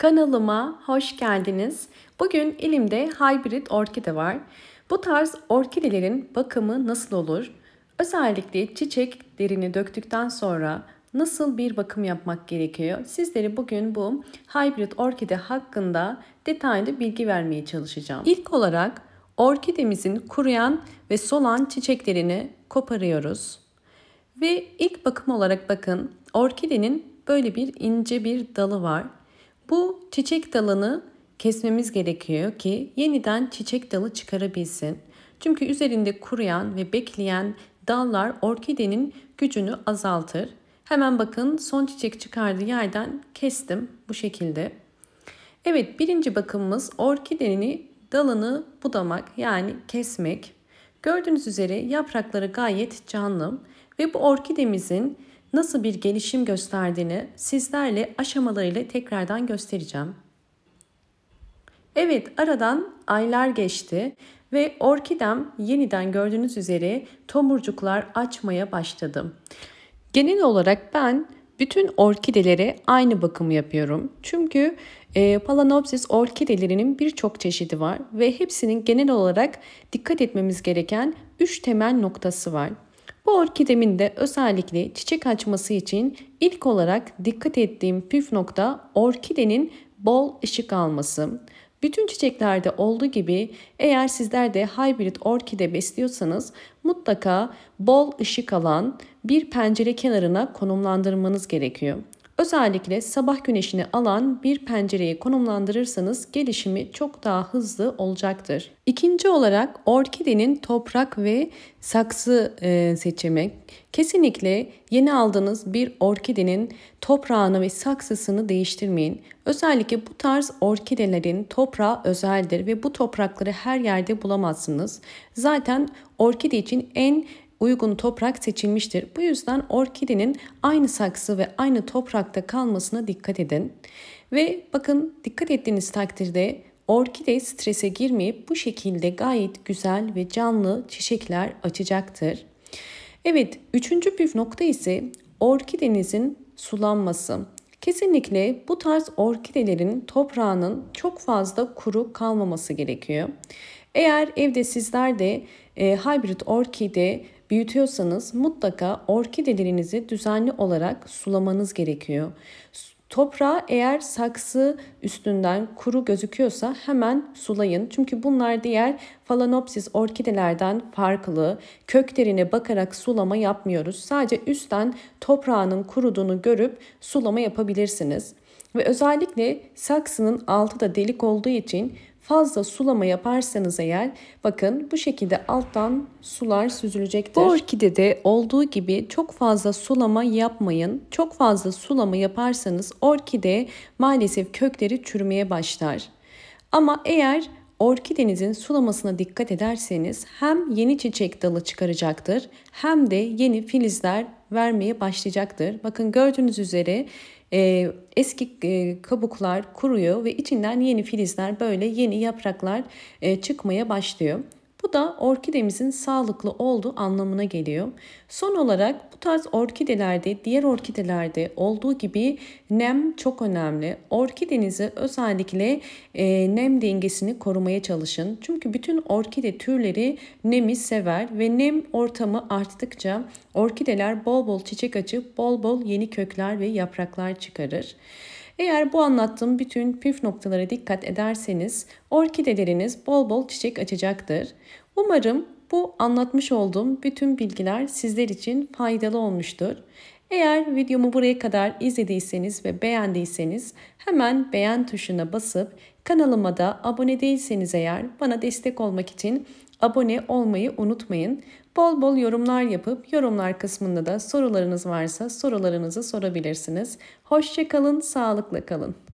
Kanalıma hoş geldiniz. Bugün elimde hybrid orkide var. Bu tarz orkidelerin bakımı nasıl olur? Özellikle çiçeklerini döktükten sonra nasıl bir bakım yapmak gerekiyor? Sizlere bugün bu hybrid orkide hakkında detaylı bilgi vermeye çalışacağım. İlk olarak orkidemizin kuruyan ve solan çiçeklerini koparıyoruz. Ve ilk bakım olarak bakın orkidenin böyle bir ince bir dalı var bu çiçek dalını kesmemiz gerekiyor ki yeniden çiçek dalı çıkarabilsin. Çünkü üzerinde kuruyan ve bekleyen dallar orkidenin gücünü azaltır. Hemen bakın son çiçek çıkardığı yerden kestim bu şekilde. Evet birinci bakımımız orkidenin dalını budamak yani kesmek. Gördüğünüz üzere yaprakları gayet canlı ve bu orkidemizin nasıl bir gelişim gösterdiğini sizlerle aşamalarıyla tekrardan göstereceğim. Evet aradan aylar geçti ve orkidem yeniden gördüğünüz üzere tomurcuklar açmaya başladı. Genel olarak ben bütün orkidelere aynı bakımı yapıyorum. Çünkü e, Palanopsis orkidelerinin birçok çeşidi var ve hepsinin genel olarak dikkat etmemiz gereken 3 temel noktası var. Bu orkidemin de özellikle çiçek açması için ilk olarak dikkat ettiğim püf nokta orkidenin bol ışık alması. Bütün çiçeklerde olduğu gibi eğer sizler de hybrid orkide besliyorsanız mutlaka bol ışık alan bir pencere kenarına konumlandırmanız gerekiyor. Özellikle sabah güneşini alan bir pencereye konumlandırırsanız gelişimi çok daha hızlı olacaktır. İkinci olarak orkidenin toprak ve saksı e, seçimi. Kesinlikle yeni aldığınız bir orkidenin toprağını ve saksısını değiştirmeyin. Özellikle bu tarz orkidelerin toprağı özeldir ve bu toprakları her yerde bulamazsınız. Zaten orkide için en uygun toprak seçilmiştir. Bu yüzden orkidenin aynı saksı ve aynı toprakta kalmasına dikkat edin. Ve bakın dikkat ettiğiniz takdirde orkide strese girmeyip bu şekilde gayet güzel ve canlı çiçekler açacaktır. Evet, üçüncü püf nokta ise orkidenizin sulanması. Kesinlikle bu tarz orkidelerin toprağının çok fazla kuru kalmaması gerekiyor. Eğer evde sizler de e, hibrit orkide büyütüyorsanız mutlaka orkidelerinizi düzenli olarak sulamanız gerekiyor. Toprağı eğer saksı üstünden kuru gözüküyorsa hemen sulayın. Çünkü bunlar diğer Phalaenopsis orkidelerden farklı. Köklerine bakarak sulama yapmıyoruz. Sadece üstten toprağının kuruduğunu görüp sulama yapabilirsiniz. Ve özellikle saksının altı da delik olduğu için Fazla sulama yaparsanız eğer bakın bu şekilde alttan sular süzülecektir. Bu orkidede olduğu gibi çok fazla sulama yapmayın. Çok fazla sulama yaparsanız orkide maalesef kökleri çürümeye başlar. Ama eğer orkidenizin sulamasına dikkat ederseniz hem yeni çiçek dalı çıkaracaktır hem de yeni filizler vermeye başlayacaktır. Bakın gördüğünüz üzere e, eski e, kabuklar kuruyor ve içinden yeni filizler böyle yeni yapraklar e, çıkmaya başlıyor. Bu da orkidemizin sağlıklı olduğu anlamına geliyor. Son olarak bu tarz orkidelerde diğer orkidelerde olduğu gibi nem çok önemli. Orkidenizi özellikle e, nem dengesini korumaya çalışın. Çünkü bütün orkide türleri nemi sever ve nem ortamı arttıkça orkideler bol bol çiçek açıp bol bol yeni kökler ve yapraklar çıkarır. Eğer bu anlattığım bütün püf noktalara dikkat ederseniz orkideleriniz bol bol çiçek açacaktır. Umarım bu anlatmış olduğum bütün bilgiler sizler için faydalı olmuştur. Eğer videomu buraya kadar izlediyseniz ve beğendiyseniz hemen beğen tuşuna basıp kanalıma da abone değilseniz eğer bana destek olmak için abone olmayı unutmayın. Bol bol yorumlar yapıp yorumlar kısmında da sorularınız varsa sorularınızı sorabilirsiniz. Hoşçakalın, sağlıkla kalın.